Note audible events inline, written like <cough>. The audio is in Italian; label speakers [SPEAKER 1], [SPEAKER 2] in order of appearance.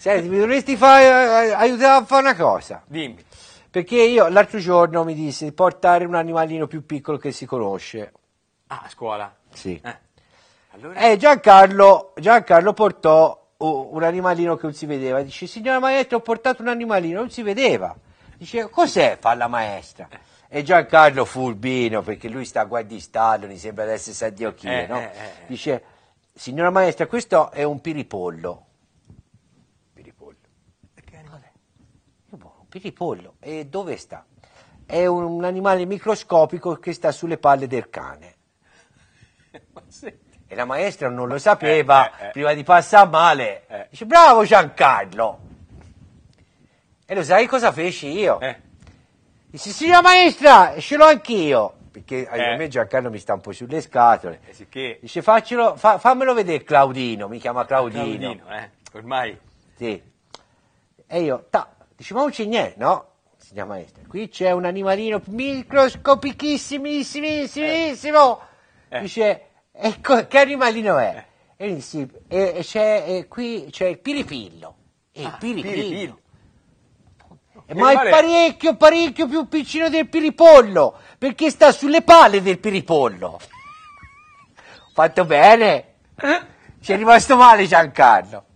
[SPEAKER 1] Senti, mi dovresti fare, eh, aiutare a fare una cosa. Dimmi. Perché io l'altro giorno mi disse di portare un animalino più piccolo che si conosce. Ah, a scuola? Sì. Eh. Allora... E Giancarlo, Giancarlo portò un animalino che non si vedeva. Dice, signora maestra, ho portato un animalino, non si vedeva. Dice, cos'è? Fa la maestra. Eh. E Giancarlo furbino, perché lui sta a stallo, mi sembra di essere San Diochino, eh, no? Eh, Dice, signora maestra, questo è un piripollo. Piripollo, e dove sta? È un, un animale microscopico che sta sulle palle del cane. sì. <laughs> E la maestra non lo sapeva, eh, eh, eh. prima di passare male, eh. dice bravo Giancarlo. E lo sai cosa feci io? Eh. Dice signora maestra, ce l'ho anch'io perché eh. a eh. me Giancarlo mi sta un po' sulle scatole. Eh, sicché... Dice fa, fammelo vedere Claudino, mi chiama Claudino. Claudino, eh, ormai. Sì. E io, ta, Diceva, non c'è niente, no? Signor maestro, qui c'è un animalino microscopichissimissimissimo. Eh. eh. Dice, ecco, che animalino è? Eh. E, dice, e, c'è, e qui c'è il piripillo. E ah, il piripillo. piripillo. Eh, ma è parecchio, parecchio più piccino del piripollo, perché sta sulle palle del piripollo. <laughs> Fatto bene. Eh? Ci è rimasto male Giancarlo.